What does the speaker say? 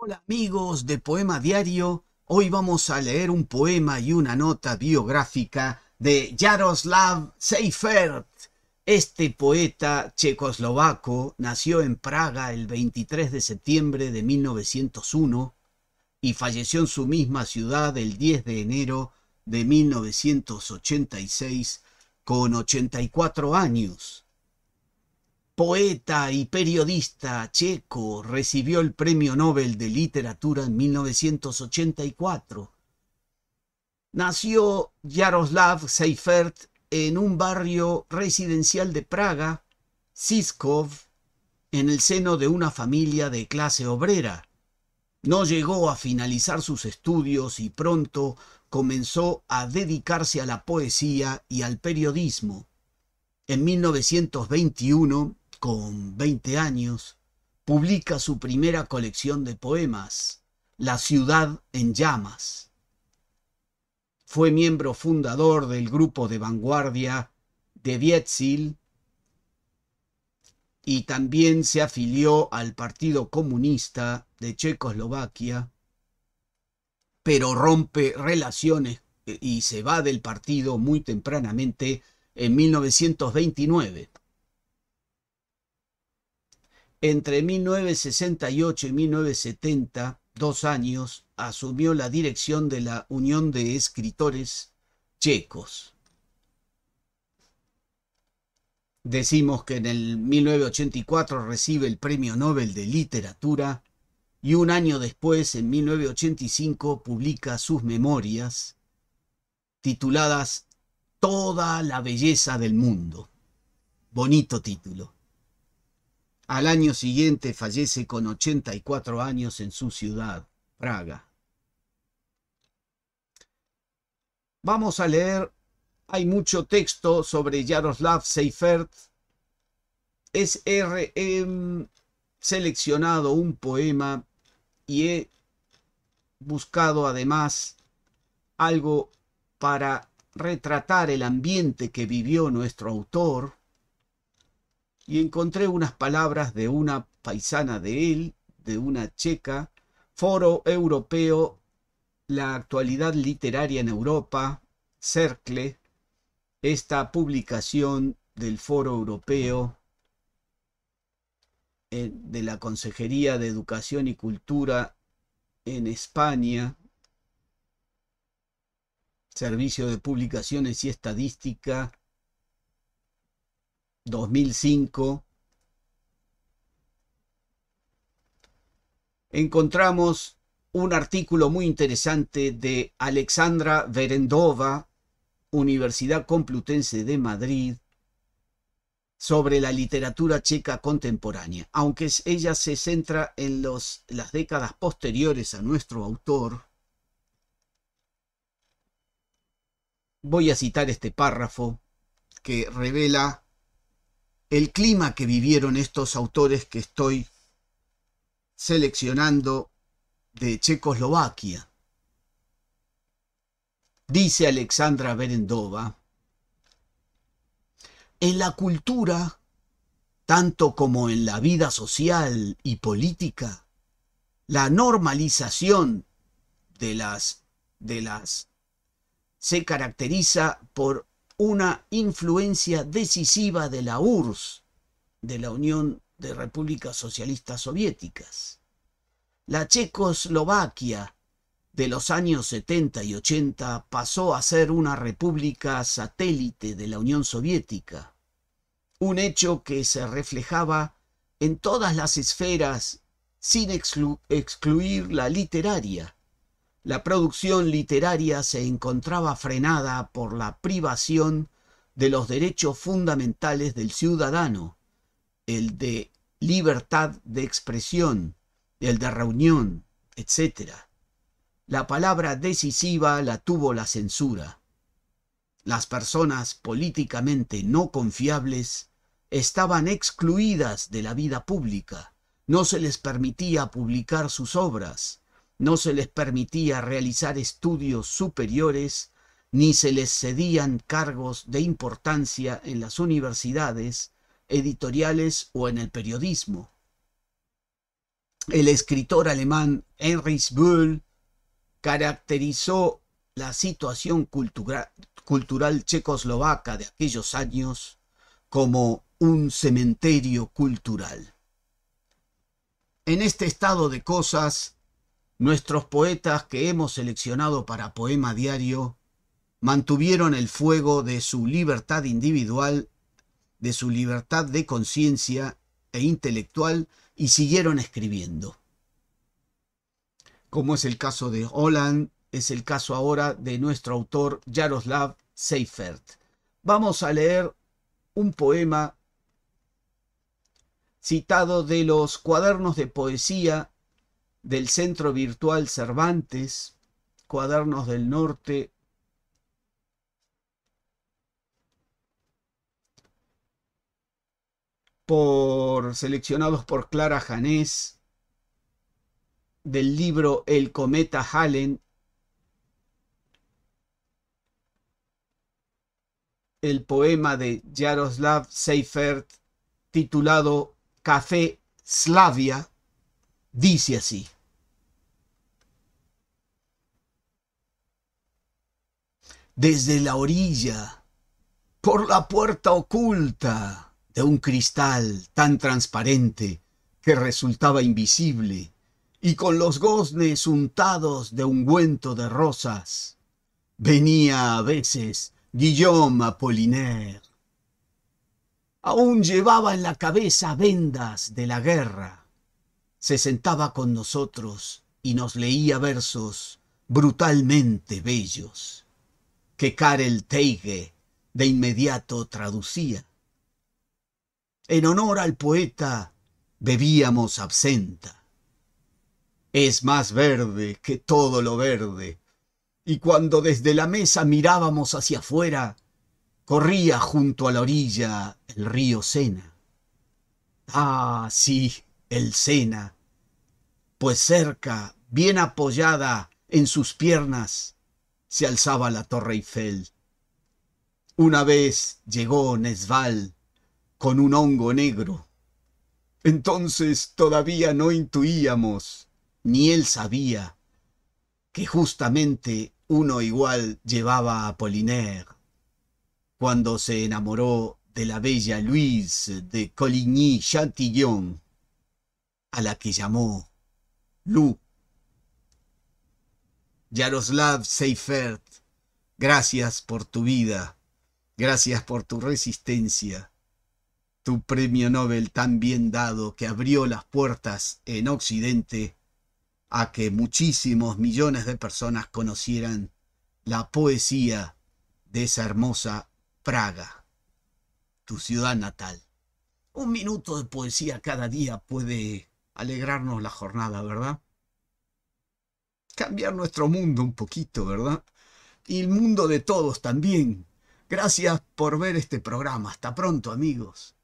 Hola amigos de Poema Diario, hoy vamos a leer un poema y una nota biográfica de Jaroslav Seifert. Este poeta checoslovaco nació en Praga el 23 de septiembre de 1901 y falleció en su misma ciudad el 10 de enero de 1986 con 84 años poeta y periodista checo, recibió el Premio Nobel de Literatura en 1984. Nació Jaroslav Seifert en un barrio residencial de Praga, Siskov, en el seno de una familia de clase obrera. No llegó a finalizar sus estudios y pronto comenzó a dedicarse a la poesía y al periodismo. En 1921 con 20 años, publica su primera colección de poemas, La ciudad en llamas. Fue miembro fundador del grupo de vanguardia de Vietzil. y también se afilió al Partido Comunista de Checoslovaquia, pero rompe relaciones eh, y se va del partido muy tempranamente en 1929. Entre 1968 y 1970, dos años, asumió la dirección de la Unión de Escritores Checos. Decimos que en el 1984 recibe el Premio Nobel de Literatura y un año después, en 1985, publica sus memorias tituladas Toda la belleza del mundo. Bonito título. Al año siguiente fallece con 84 años en su ciudad, Praga. Vamos a leer, hay mucho texto sobre Jaroslav Seifert. He seleccionado un poema y he buscado además algo para retratar el ambiente que vivió nuestro autor y encontré unas palabras de una paisana de él, de una checa, Foro Europeo, la actualidad literaria en Europa, Cercle, esta publicación del Foro Europeo, eh, de la Consejería de Educación y Cultura en España, Servicio de Publicaciones y Estadística 2005, encontramos un artículo muy interesante de Alexandra Verendova, Universidad Complutense de Madrid, sobre la literatura checa contemporánea. Aunque ella se centra en los, las décadas posteriores a nuestro autor, voy a citar este párrafo que revela el clima que vivieron estos autores que estoy seleccionando de Checoslovaquia. Dice Alexandra Berendova, en la cultura, tanto como en la vida social y política, la normalización de las, de las se caracteriza por una influencia decisiva de la URSS, de la Unión de Repúblicas Socialistas Soviéticas. La Checoslovaquia de los años 70 y 80 pasó a ser una república satélite de la Unión Soviética, un hecho que se reflejaba en todas las esferas sin excluir la literaria la producción literaria se encontraba frenada por la privación de los derechos fundamentales del ciudadano, el de libertad de expresión, el de reunión, etc. La palabra decisiva la tuvo la censura. Las personas políticamente no confiables estaban excluidas de la vida pública, no se les permitía publicar sus obras, no se les permitía realizar estudios superiores, ni se les cedían cargos de importancia en las universidades, editoriales o en el periodismo. El escritor alemán Heinrich Bull caracterizó la situación cultural checoslovaca de aquellos años como un cementerio cultural. En este estado de cosas, Nuestros poetas que hemos seleccionado para poema diario mantuvieron el fuego de su libertad individual, de su libertad de conciencia e intelectual y siguieron escribiendo. Como es el caso de Holland, es el caso ahora de nuestro autor Jaroslav Seifert. Vamos a leer un poema citado de los cuadernos de poesía del Centro Virtual Cervantes, Cuadernos del Norte. por seleccionados por Clara Janés, del libro El cometa Hallen, el poema de Jaroslav Seifert titulado Café Slavia, dice así. Desde la orilla, por la puerta oculta de un cristal tan transparente que resultaba invisible, y con los goznes untados de ungüento de rosas, venía a veces Guillaume Apollinaire. Aún llevaba en la cabeza vendas de la guerra se sentaba con nosotros y nos leía versos brutalmente bellos que Karel Teige de inmediato traducía. En honor al poeta bebíamos absenta. Es más verde que todo lo verde, y cuando desde la mesa mirábamos hacia afuera, corría junto a la orilla el río Sena. Ah, sí, el Sena, pues cerca, bien apoyada en sus piernas, se alzaba la Torre Eiffel. Una vez llegó Nesval con un hongo negro. Entonces todavía no intuíamos, ni él sabía, que justamente uno igual llevaba a Polinaire. Cuando se enamoró de la bella Louise de Coligny-Chantillon, a la que llamó Lu. Yaroslav Seifert, gracias por tu vida, gracias por tu resistencia, tu premio Nobel tan bien dado que abrió las puertas en Occidente a que muchísimos millones de personas conocieran la poesía de esa hermosa Praga, tu ciudad natal. Un minuto de poesía cada día puede alegrarnos la jornada, ¿verdad? Cambiar nuestro mundo un poquito, ¿verdad? Y el mundo de todos también. Gracias por ver este programa. Hasta pronto, amigos.